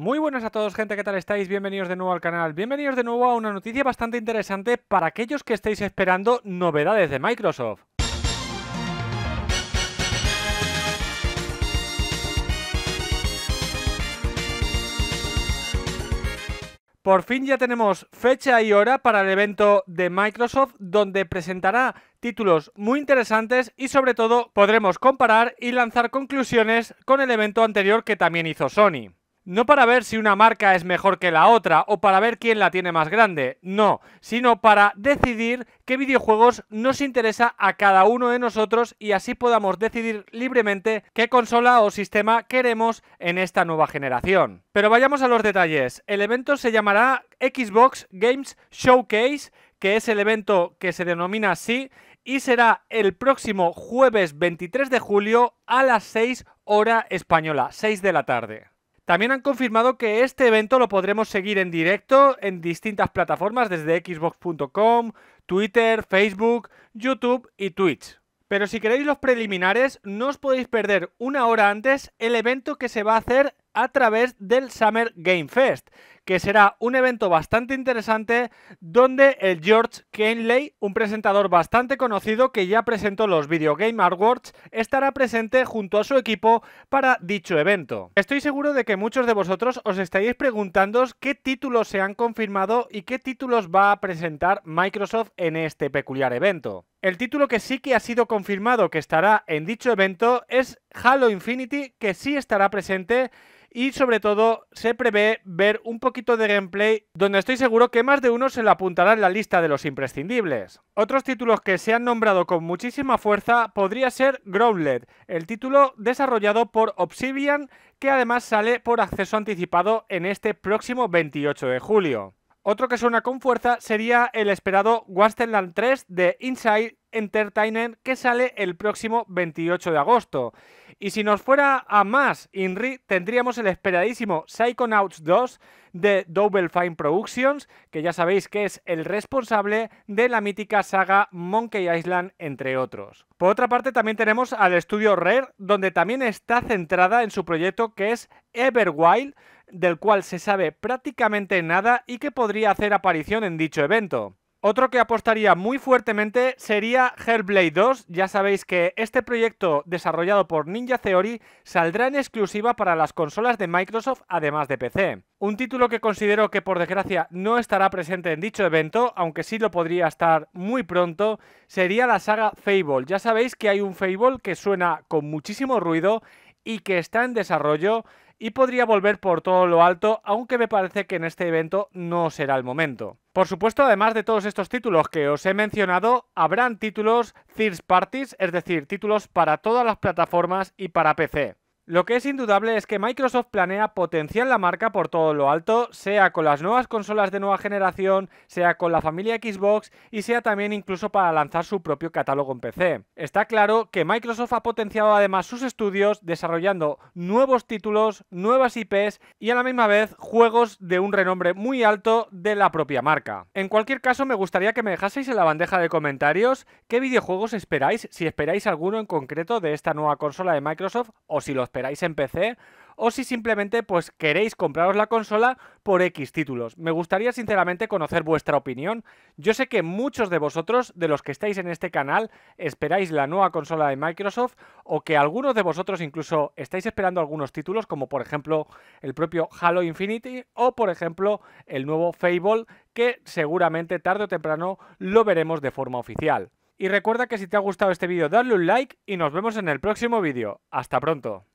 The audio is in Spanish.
Muy buenas a todos gente, ¿qué tal estáis? Bienvenidos de nuevo al canal, bienvenidos de nuevo a una noticia bastante interesante para aquellos que estéis esperando novedades de Microsoft. Por fin ya tenemos fecha y hora para el evento de Microsoft donde presentará títulos muy interesantes y sobre todo podremos comparar y lanzar conclusiones con el evento anterior que también hizo Sony. No para ver si una marca es mejor que la otra o para ver quién la tiene más grande, no, sino para decidir qué videojuegos nos interesa a cada uno de nosotros y así podamos decidir libremente qué consola o sistema queremos en esta nueva generación. Pero vayamos a los detalles. El evento se llamará Xbox Games Showcase, que es el evento que se denomina así y será el próximo jueves 23 de julio a las 6 hora española, 6 de la tarde. También han confirmado que este evento lo podremos seguir en directo en distintas plataformas desde xbox.com, Twitter, Facebook, YouTube y Twitch. Pero si queréis los preliminares, no os podéis perder una hora antes el evento que se va a hacer a través del Summer Game Fest, que será un evento bastante interesante donde el George Kenley, un presentador bastante conocido que ya presentó los Video Game Awards, estará presente junto a su equipo para dicho evento. Estoy seguro de que muchos de vosotros os estaréis preguntando qué títulos se han confirmado y qué títulos va a presentar Microsoft en este peculiar evento. El título que sí que ha sido confirmado que estará en dicho evento es Halo Infinity, que sí estará presente y sobre todo se prevé ver un poquito de gameplay donde estoy seguro que más de uno se lo apuntará en la lista de los imprescindibles. Otros títulos que se han nombrado con muchísima fuerza podría ser Growled, el título desarrollado por Obsidian que además sale por acceso anticipado en este próximo 28 de julio. Otro que suena con fuerza sería el esperado Wasteland 3 de Inside Entertainment que sale el próximo 28 de agosto. Y si nos fuera a más INRI, tendríamos el esperadísimo Psychonauts 2 de Double Fine Productions, que ya sabéis que es el responsable de la mítica saga Monkey Island, entre otros. Por otra parte, también tenemos al estudio Rare, donde también está centrada en su proyecto que es Everwild, del cual se sabe prácticamente nada y que podría hacer aparición en dicho evento. Otro que apostaría muy fuertemente sería Hellblade 2. Ya sabéis que este proyecto desarrollado por Ninja Theory saldrá en exclusiva para las consolas de Microsoft además de PC. Un título que considero que por desgracia no estará presente en dicho evento, aunque sí lo podría estar muy pronto, sería la saga Fable. Ya sabéis que hay un Fable que suena con muchísimo ruido y que está en desarrollo y podría volver por todo lo alto, aunque me parece que en este evento no será el momento. Por supuesto, además de todos estos títulos que os he mencionado, habrán títulos third parties, es decir, títulos para todas las plataformas y para PC. Lo que es indudable es que Microsoft planea potenciar la marca por todo lo alto, sea con las nuevas consolas de nueva generación, sea con la familia Xbox y sea también incluso para lanzar su propio catálogo en PC. Está claro que Microsoft ha potenciado además sus estudios desarrollando nuevos títulos, nuevas IPs y a la misma vez juegos de un renombre muy alto de la propia marca. En cualquier caso me gustaría que me dejaseis en la bandeja de comentarios qué videojuegos esperáis, si esperáis alguno en concreto de esta nueva consola de Microsoft o si los esperáis en PC o si simplemente pues queréis compraros la consola por X títulos. Me gustaría sinceramente conocer vuestra opinión. Yo sé que muchos de vosotros, de los que estáis en este canal, esperáis la nueva consola de Microsoft o que algunos de vosotros incluso estáis esperando algunos títulos como por ejemplo el propio Halo Infinity o por ejemplo el nuevo Fable que seguramente tarde o temprano lo veremos de forma oficial. Y recuerda que si te ha gustado este vídeo darle un like y nos vemos en el próximo vídeo. ¡Hasta pronto!